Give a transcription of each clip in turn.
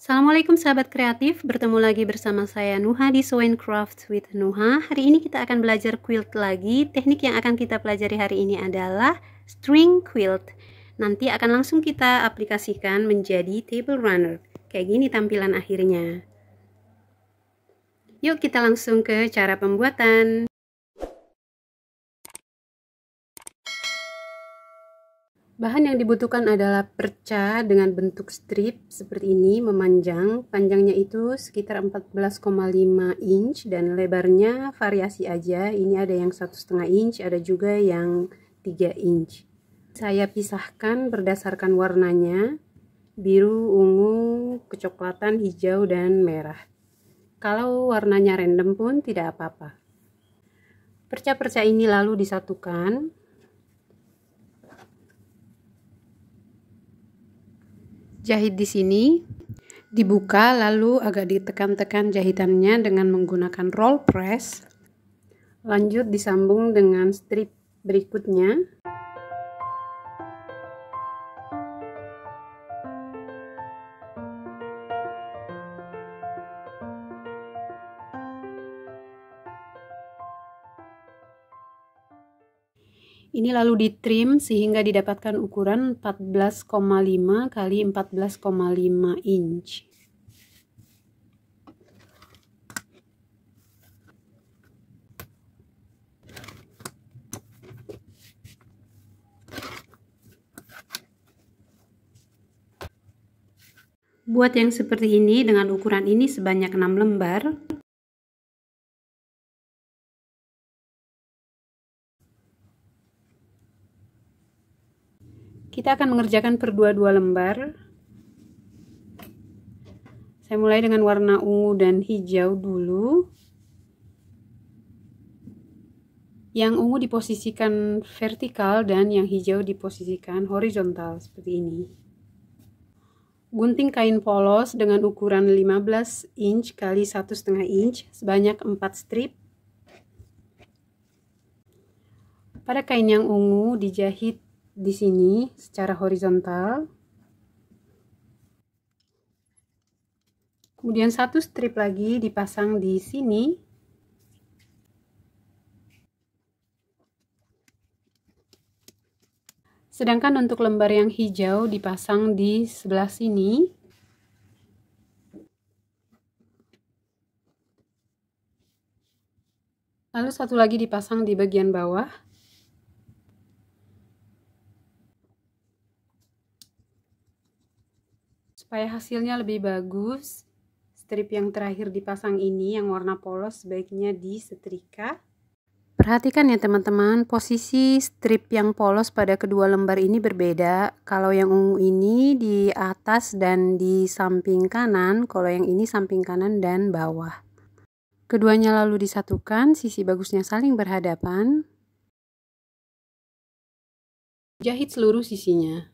Assalamualaikum sahabat kreatif, bertemu lagi bersama saya Nuha di Sewing Craft with Nuha. Hari ini kita akan belajar quilt lagi. Teknik yang akan kita pelajari hari ini adalah string quilt. Nanti akan langsung kita aplikasikan menjadi table runner. Kayak gini tampilan akhirnya. Yuk kita langsung ke cara pembuatan. Bahan yang dibutuhkan adalah perca dengan bentuk strip seperti ini memanjang. Panjangnya itu sekitar 14,5 inch dan lebarnya variasi aja. Ini ada yang satu setengah inch, ada juga yang 3 inch. Saya pisahkan berdasarkan warnanya, biru, ungu, kecoklatan, hijau, dan merah. Kalau warnanya random pun tidak apa-apa. Perca-perca ini lalu disatukan Jahit di sini dibuka lalu agak ditekan-tekan jahitannya dengan menggunakan roll press. Lanjut disambung dengan strip berikutnya. ini lalu ditrim sehingga didapatkan ukuran 14,5 kali 14,5 inch. Buat yang seperti ini dengan ukuran ini sebanyak 6 lembar kita akan mengerjakan per dua-dua lembar saya mulai dengan warna ungu dan hijau dulu yang ungu diposisikan vertikal dan yang hijau diposisikan horizontal seperti ini gunting kain polos dengan ukuran 15 inch kali satu setengah inch sebanyak 4 strip pada kain yang ungu dijahit di sini secara horizontal. Kemudian satu strip lagi dipasang di sini. Sedangkan untuk lembar yang hijau dipasang di sebelah sini. Lalu satu lagi dipasang di bagian bawah. supaya hasilnya lebih bagus strip yang terakhir dipasang ini yang warna polos sebaiknya disetrika perhatikan ya teman-teman posisi strip yang polos pada kedua lembar ini berbeda kalau yang ungu ini di atas dan di samping kanan kalau yang ini samping kanan dan bawah keduanya lalu disatukan sisi bagusnya saling berhadapan jahit seluruh sisinya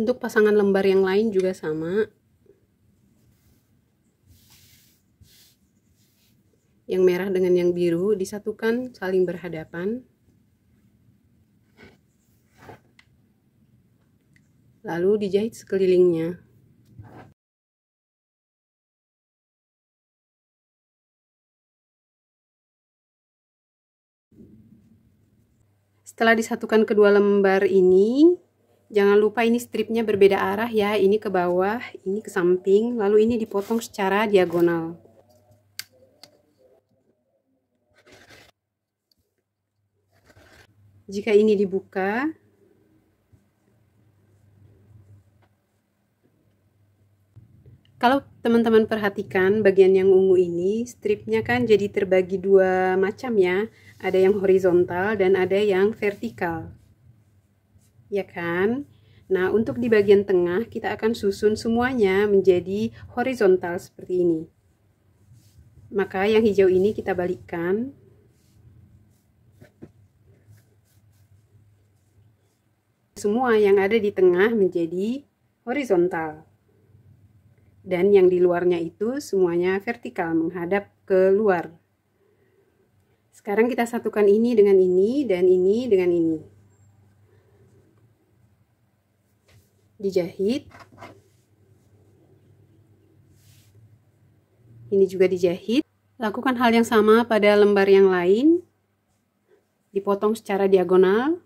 untuk pasangan lembar yang lain juga sama yang merah dengan yang biru disatukan saling berhadapan lalu dijahit sekelilingnya Setelah disatukan kedua lembar ini, jangan lupa ini stripnya berbeda arah ya ini ke bawah ini ke samping lalu ini dipotong secara diagonal jika ini dibuka kalau teman-teman perhatikan bagian yang ungu ini stripnya kan jadi terbagi dua macam ya ada yang horizontal dan ada yang vertikal ya kan? Nah, untuk di bagian tengah kita akan susun semuanya menjadi horizontal seperti ini. Maka yang hijau ini kita balikkan. Semua yang ada di tengah menjadi horizontal. Dan yang di luarnya itu semuanya vertikal menghadap ke luar. Sekarang kita satukan ini dengan ini dan ini dengan ini. dijahit ini juga dijahit lakukan hal yang sama pada lembar yang lain dipotong secara diagonal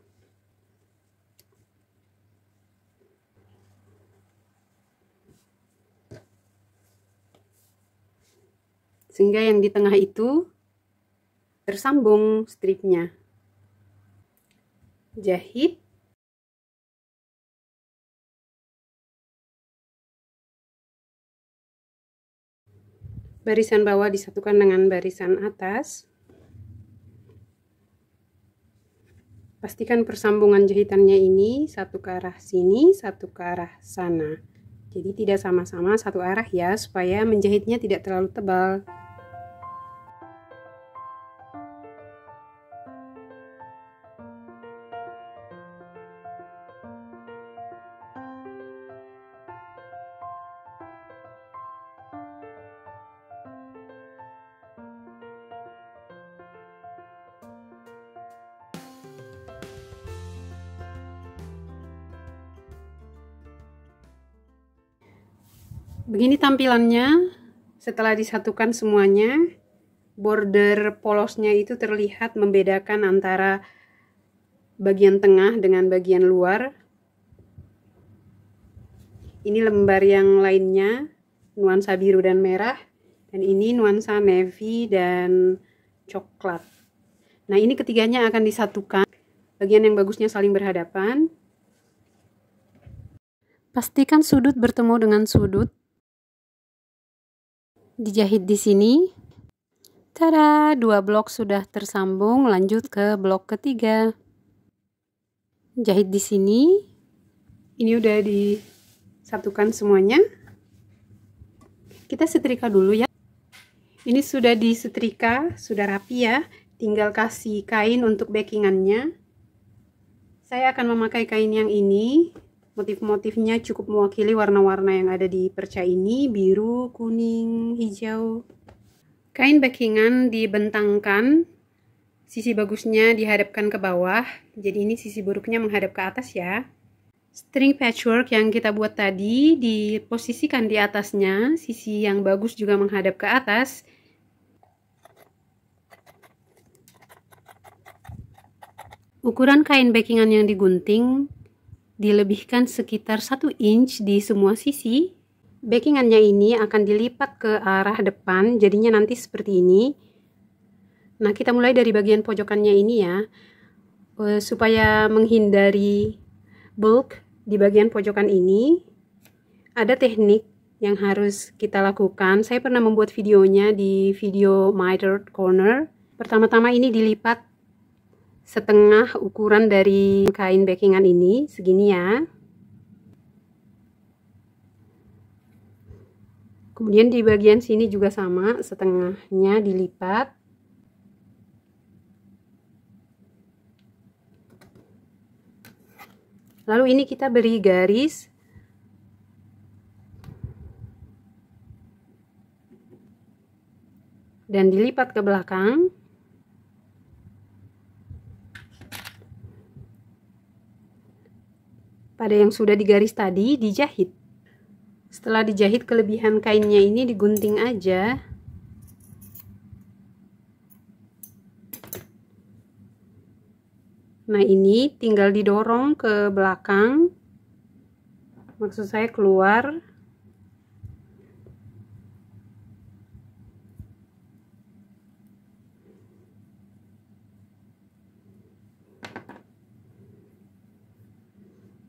sehingga yang di tengah itu tersambung stripnya jahit barisan bawah disatukan dengan barisan atas pastikan persambungan jahitannya ini satu ke arah sini satu ke arah sana jadi tidak sama-sama satu arah ya supaya menjahitnya tidak terlalu tebal begini tampilannya setelah disatukan semuanya border polosnya itu terlihat membedakan antara bagian tengah dengan bagian luar ini lembar yang lainnya nuansa biru dan merah dan ini nuansa navy dan coklat nah ini ketiganya akan disatukan bagian yang bagusnya saling berhadapan pastikan sudut bertemu dengan sudut dijahit di sini. Tada, dua blok sudah tersambung, lanjut ke blok ketiga. Jahit di sini. Ini udah disatukan semuanya. Kita setrika dulu ya. Ini sudah disetrika, sudah rapi ya. Tinggal kasih kain untuk backingannya. Saya akan memakai kain yang ini Motif-motifnya cukup mewakili warna-warna yang ada di perca ini, biru, kuning, hijau. Kain backingan dibentangkan, sisi bagusnya dihadapkan ke bawah, jadi ini sisi buruknya menghadap ke atas ya. String patchwork yang kita buat tadi diposisikan di atasnya, sisi yang bagus juga menghadap ke atas, Ukuran kain backingan yang digunting dilebihkan sekitar 1 inch di semua sisi. backingannya ini akan dilipat ke arah depan, jadinya nanti seperti ini. Nah, kita mulai dari bagian pojokannya ini ya, eh, supaya menghindari bulk di bagian pojokan ini. Ada teknik yang harus kita lakukan. Saya pernah membuat videonya di video My Dirt Corner. Pertama-tama ini dilipat setengah ukuran dari kain backingan ini segini ya kemudian di bagian sini juga sama setengahnya dilipat lalu ini kita beri garis dan dilipat ke belakang pada yang sudah digaris tadi dijahit. Setelah dijahit kelebihan kainnya ini digunting aja. Nah ini tinggal didorong ke belakang. Maksud saya keluar.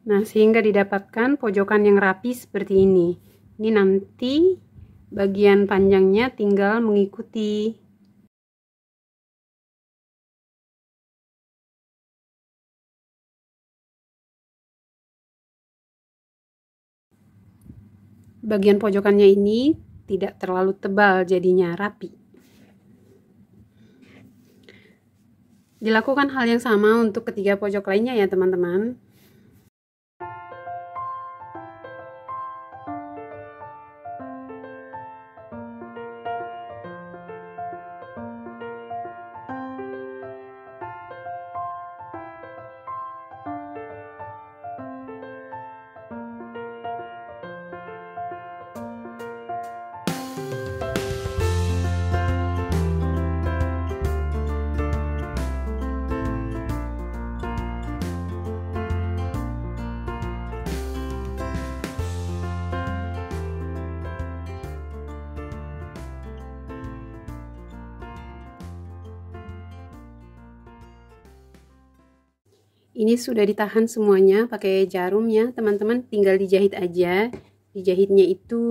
Nah, sehingga didapatkan pojokan yang rapi seperti ini. Ini nanti bagian panjangnya tinggal mengikuti. Bagian pojokannya ini tidak terlalu tebal jadinya rapi. Dilakukan hal yang sama untuk ketiga pojok lainnya ya teman-teman. ini sudah ditahan semuanya pakai jarum ya teman-teman tinggal dijahit aja dijahitnya itu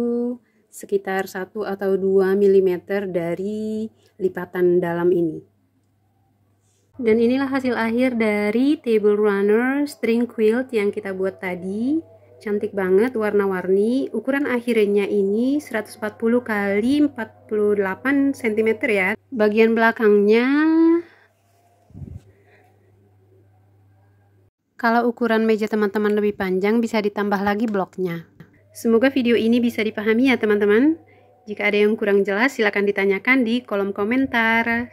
sekitar 1 atau 2 mm dari lipatan dalam ini dan inilah hasil akhir dari table runner string quilt yang kita buat tadi cantik banget warna-warni ukuran akhirnya ini 140 kali 48 cm ya bagian belakangnya Kalau ukuran meja teman-teman lebih panjang, bisa ditambah lagi bloknya. Semoga video ini bisa dipahami ya teman-teman. Jika ada yang kurang jelas, silahkan ditanyakan di kolom komentar.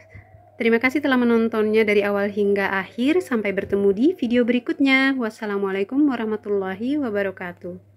Terima kasih telah menontonnya dari awal hingga akhir. Sampai bertemu di video berikutnya. Wassalamualaikum warahmatullahi wabarakatuh.